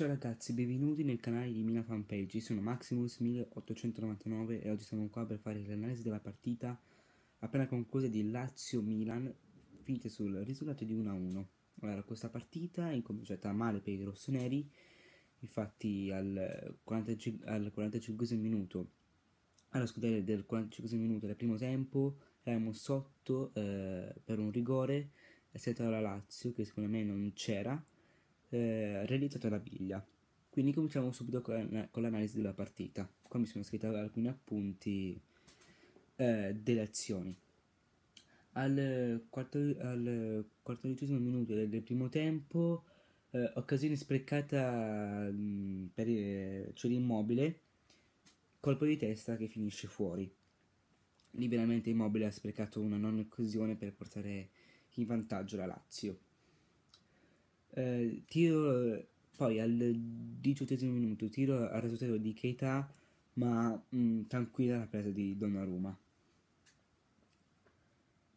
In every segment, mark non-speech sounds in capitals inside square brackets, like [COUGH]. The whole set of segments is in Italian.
Ciao ragazzi, benvenuti nel canale di Mina Fanpage, io sono Maximus1899 e oggi siamo qua per fare l'analisi della partita appena conclusa di Lazio-Milan, finita sul risultato di 1-1. Allora, questa partita è incominciata male per i rossoneri, infatti al, 45, al 45 minuto, alla scudere del 45 minuto del primo tempo, eravamo sotto eh, per un rigore, è stata la Lazio che secondo me non c'era, eh, realizzato la biglia. Quindi cominciamo subito con, con, l'analisi della partita. Qua mi sono scritto alcuni appunti eh, delle azioni. Al, quarto, al quattordicesimo minuto del, del primo tempo, eh, occasione sprecata mh, mm, per eh, cioè immobile, colpo di testa che finisce fuori. Liberamente immobile ha sprecato una non occasione per portare in vantaggio la Lazio eh, tiro poi al diciottesimo minuto, tiro al risultato di Keita, ma mh, mm, tranquilla la presa di Donnarumma.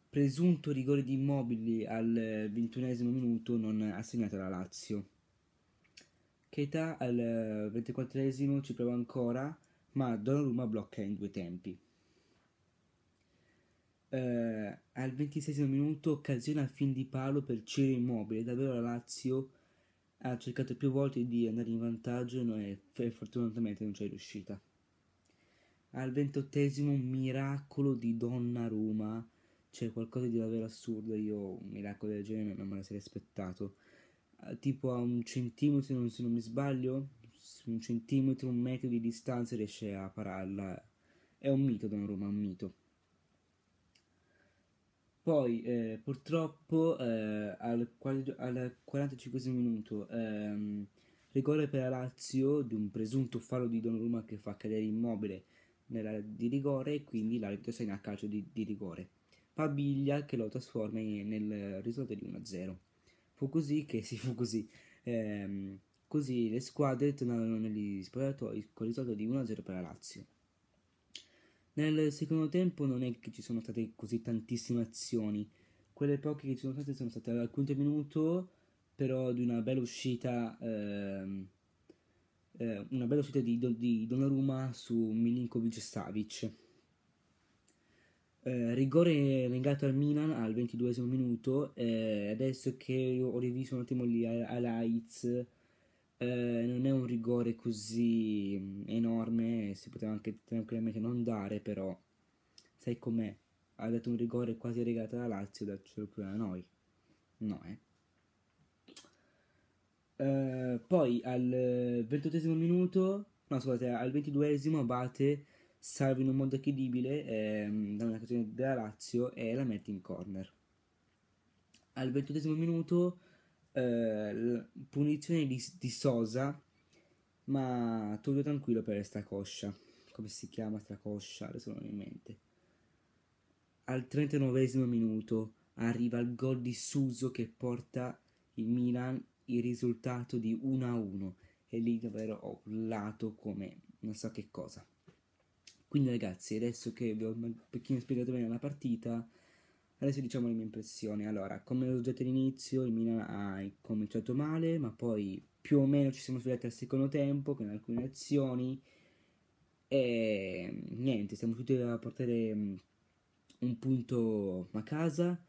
Presunto rigore di Immobili al ventunesimo minuto non assegnato alla Lazio. Keita al ventiquattresimo ci prova ancora, ma Donnarumma blocca in due tempi eh, al 26 minuto occasione a fin di palo per Ciro Immobile, davvero la Lazio ha cercato più volte di andare in vantaggio e, e fortunatamente non ci è riuscita. Al 28 miracolo di Donna Roma, c'è qualcosa di davvero assurdo, io un miracolo del genere non me lo sarei aspettato. Eh, tipo a un centimetro, se non mi sbaglio, un centimetro, un metro di distanza riesce a pararla. È un mito Donna Roma, è un mito. Poi eh, purtroppo eh, al, al 45 minuto ehm, rigore per la Lazio di un presunto fallo di Donnarumma che fa cadere immobile nell'area di rigore e quindi l'arbitro segna a calcio di, di, rigore. Pabiglia che lo trasforma in, nel risultato di 1-0. Fu così che si [LAUGHS] fu così. Ehm, così le squadre tornarono negli spogliatoi con il risultato di 1-0 per la Lazio. Nel secondo tempo non è che ci sono state così tantissime azioni, quelle poche che ci sono state sono state al quinto minuto, però di una bella uscita, ehm, eh, una bella uscita di, di Donnarumma su Milinkovic e Savic. Eh, rigore negato al Milan al 22 minuto, eh, adesso che ho rivisto un attimo lì all'Aiz. Eh, non è un rigore così mm, enorme, si poteva anche tranquillamente non dare, però sai com'è? Ha dato un rigore quasi regalato alla Lazio, daccelo pure a noi. No, eh. eh poi al ventottesimo minuto, no scusate, al ventiduesimo Abate salva in un modo incredibile ehm, da una canzone della Lazio e la mette in corner. Al ventottesimo minuto eh, punizione di, di, Sosa, ma Toglio tranquillo per Stracoscia. Come si chiama Stracoscia? Adesso non ho in mente. Al 39 esimo minuto arriva il gol di Suso che porta il Milan il risultato di 1-1 e lì davvero ho urlato come non so che cosa. Quindi ragazzi, adesso che vi ho un pochino spiegato bene la partita, Adesso diciamo le mie impressioni. Allora, come ho già detto all'inizio, il Milan ha cominciato male, ma poi più o meno ci siamo svegliati al secondo tempo con alcune azioni e niente, siamo riusciti a portare mm, un punto a casa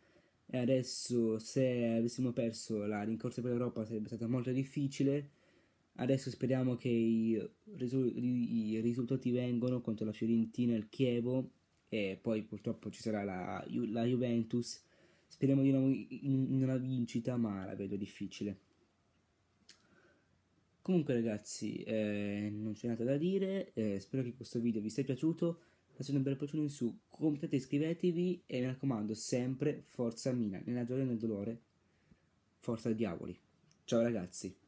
e adesso se avessimo perso la rincorsa per l'Europa sarebbe stata molto difficile. Adesso speriamo che i, risultati vengano contro la Fiorentina e il Chievo e poi purtroppo ci sarà la, la Juventus. Speriamo di nuovo in una vincita, ma la vedo difficile. Comunque ragazzi, eh, non c'è nulla da dire, eh, spero che questo video vi sia piaciuto, lasciate un bel pollicione in su, commentate, iscrivetevi e mi raccomando sempre forza Mina, nella gioia e nel dolore, forza diavoli. Ciao ragazzi!